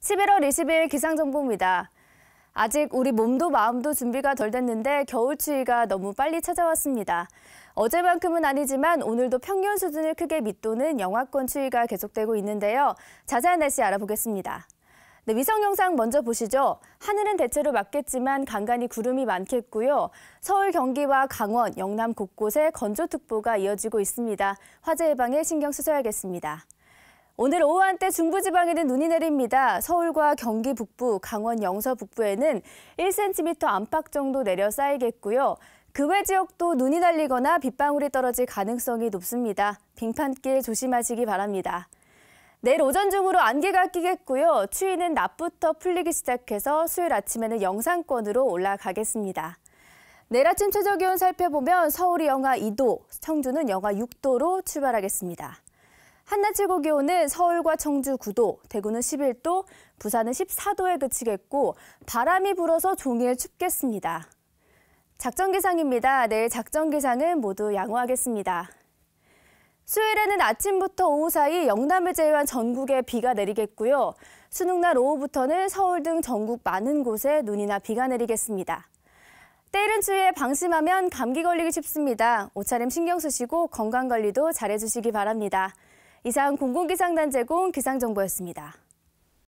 11월 20일 기상정보입니다. 아직 우리 몸도 마음도 준비가 덜 됐는데 겨울 추위가 너무 빨리 찾아왔습니다. 어제만큼은 아니지만 오늘도 평균 수준을 크게 밑도는 영하권 추위가 계속되고 있는데요. 자세한 날씨 알아보겠습니다. 네, 위성 영상 먼저 보시죠. 하늘은 대체로 맑겠지만 간간히 구름이 많겠고요. 서울, 경기와 강원, 영남 곳곳에 건조특보가 이어지고 있습니다. 화재 예방에 신경 쓰셔야겠습니다. 오늘 오후 한때 중부지방에는 눈이 내립니다. 서울과 경기 북부, 강원 영서 북부에는 1cm 안팎 정도 내려 쌓이겠고요. 그 외 지역도 눈이 날리거나 빗방울이 떨어질 가능성이 높습니다. 빙판길 조심하시기 바랍니다. 내일 오전 중으로 안개가 끼겠고요. 추위는 낮부터 풀리기 시작해서 수요일 아침에는 영상권으로 올라가겠습니다. 내일 아침 최저 기온 살펴보면 서울이 영하 2도, 청주는 영하 6도로 출발하겠습니다. 한낮 최고 기온은 서울과 청주 9도, 대구는 11도, 부산은 14도에 그치겠고 바람이 불어서 종일 춥겠습니다. 작전 기상입니다. 내일 작전 기상은 모두 양호하겠습니다. 수요일에는 아침부터 오후 사이 영남을 제외한 전국에 비가 내리겠고요. 수능날 오후부터는 서울 등 전국 많은 곳에 눈이나 비가 내리겠습니다. 때이른 추위에 방심하면 감기 걸리기 쉽습니다. 옷차림 신경 쓰시고 건강 관리도 잘해주시기 바랍니다. 이상 공공기상단 제공 기상정보였습니다.